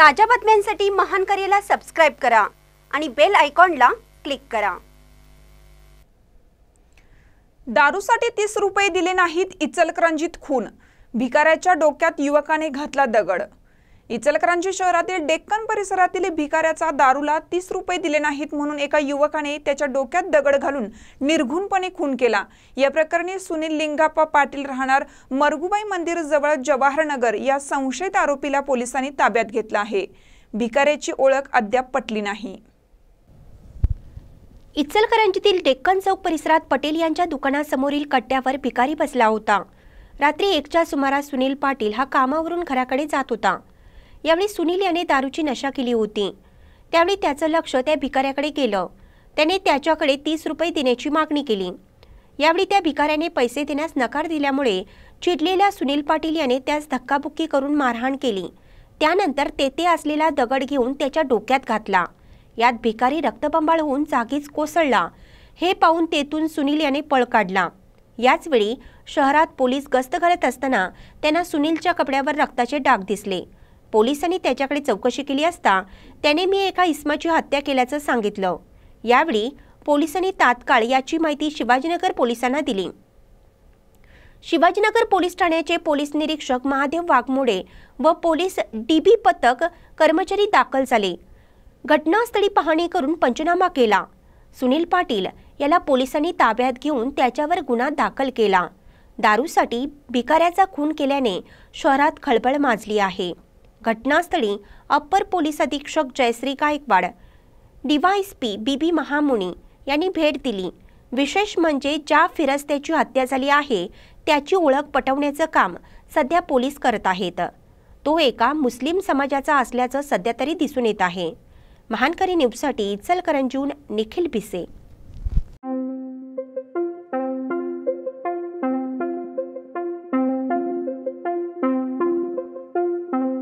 ताज्या बातम्यांसाठी महान करेला सबस्क्राईब करा आणि बेल आयकॉनला क्लिक करा दारूसाठी तीस रुपये दिले नाहीत इचलकरंजीत खून भिकाऱ्याच्या डोक्यात युवकाने घातला दगड इचलकरांची शहरातील डेक्कन परिसरातील भिकाऱ्याचा दारूला तीस रुपये दिले नाहीत म्हणून एका युवकाने त्याच्या डोक्यात दगड घालून निर्घुणपणे खून केला या प्रकरणी सुनील लिंगाप्पा पाटील राहणार मरगुबाई मंदिर जवळ जवाहरनगर या संशयित आरोपीला पोलिसांनी ताब्यात घेतला आहे भिकाऱ्याची ओळख अद्याप पटली नाही इचलकरांजीतील डेक्कन चौक परिसरात पटेल यांच्या दुकानासमोरील कट्ट्यावर भिकारी बसला होता रात्री एकच्या सुमारास सुनील पाटील हा कामावरून घराकडे जात होता यावेळी सुनील याने दारूची नशा केली होती त्यावेळी त्याचं लक्ष त्या भिकाऱ्याकडे गेलं त्याने त्याच्याकडे तीस रुपये देण्याची मागणी केली यावेळी त्या भिकाऱ्याने पैसे देण्यास नकार दिल्यामुळे चिडलेल्या सुनील पाटील याने त्यास धक्काबुक्की करून मारहाण केली त्यानंतर तेथे असलेला दगड घेऊन त्याच्या डोक्यात घातला यात भिकारी रक्तबंबाळ होऊन जागीच कोसळला हे पाहून तेथून सुनील याने पळ काढला याचवेळी शहरात पोलीस गस्त घालत असताना त्यांना सुनीलच्या कपड्यावर रक्ताचे डाग दिसले पोलिसांनी त्याच्याकडे चौकशी केली असता त्याने मी एका इस्माची हत्या केल्याचं सांगितलं यावेळी पोलिसांनी तात्काळ याची माहिती शिवाजीनगर पोलिसांना दिली शिवाजीनगर पोलीस ठाण्याचे पोलीस निरीक्षक महादेव वाघमोडे व पोलीस डीबी पथक कर्मचारी दाखल झाले घटनास्थळी पाहणी करून पंचनामा केला सुनील पाटील याला पोलिसांनी ताब्यात घेऊन त्याच्यावर गुन्हा दाखल केला दारूसाठी भिकाऱ्याचा खून केल्याने शहरात खळबळ माजली आहे घटनास्थळी अप्पर पोलीस अधीक्षक Jayashree Gaikwad P B B Mahamuni यांनी भेट दिली विशेष म्हणजे ज्या फिरस्त्याची हत्या झाली आहे त्याची ओळख पटवण्याचं काम सध्या पोलीस करत आहेत तो एका मुस्लिम समाजाचा असल्याचं सध्या तरी दिसून येत आहे महानकरी न्यूजसाठी इचलकरंजून निखिल भिसे